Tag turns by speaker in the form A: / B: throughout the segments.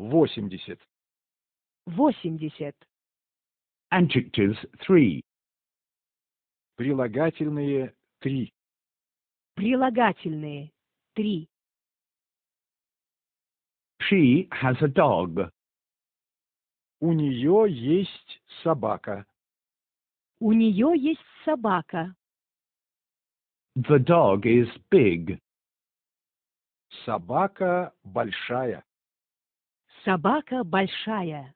A: 80.
B: 80.
A: Adjectives 3. Прилагательные 3.
B: Прилагательные 3.
A: She has a dog. У
B: нее есть собака. У нее есть собака.
A: The dog is big. Собака большая.
B: Собака большая.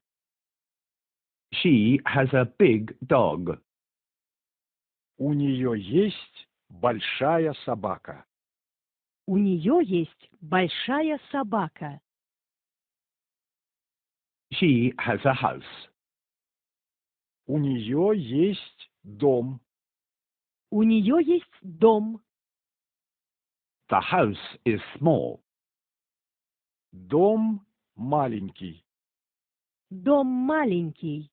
A: She has a big dog. У нее есть большая собака.
B: У нее есть большая собака.
A: She has a house. У нее есть дом. У нее есть дом. The house is small. Дом маленький.
B: Дом маленький.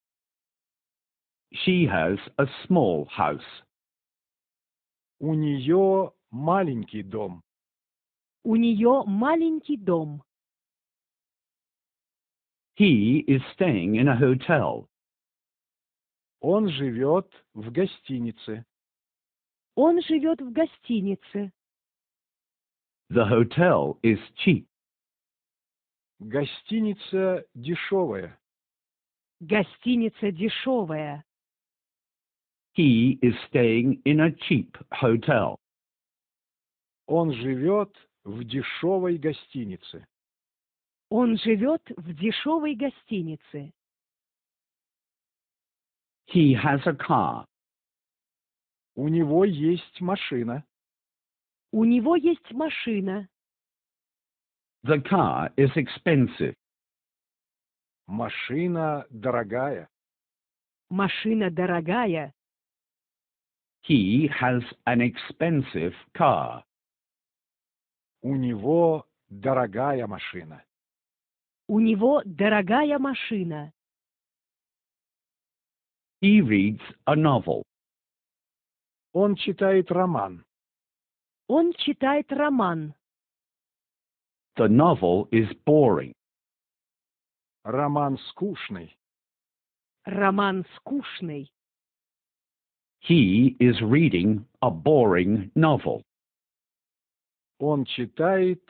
A: She has a small house. У нее маленький дом.
B: У нее маленький дом.
A: He is staying in a hotel. Он живет в гостинице.
B: Он живет в гостинице.
A: The hotel is cheap. Гостиница дешевая.
B: Гостиница дешевая.
A: He is staying in a cheap hotel. Он живет в дешевой гостинице.
B: Он живет в дешевой гостинице.
A: He has a car. У него есть машина.
B: У него есть машина.
A: The car is expensive. Машина дорогая.
B: Машина дорогая.
A: He has an expensive car. У него дорогая машина.
B: У него дорогая машина.
A: He reads a novel.
B: Он читает роман. Он читает роман.
A: The novel is boring. Роман скучный.
B: Роман скучный.
A: He is reading a boring novel. Он читает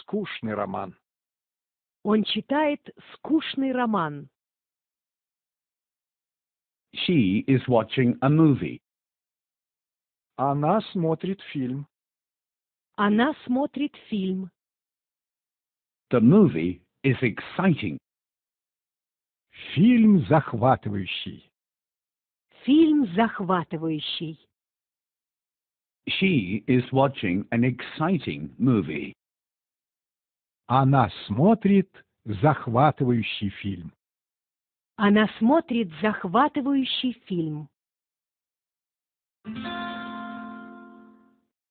A: скучный роман.
B: Он читает скучный роман.
A: She is watching a movie.
B: Она смотрит фильм. Она смотрит фильм.
A: The movie is exciting. Фильм захватывающий.
B: Фильм захватывающий.
A: She is watching an exciting movie. Она смотрит захватывающий фильм.
B: Она смотрит захватывающий фильм. Thank you.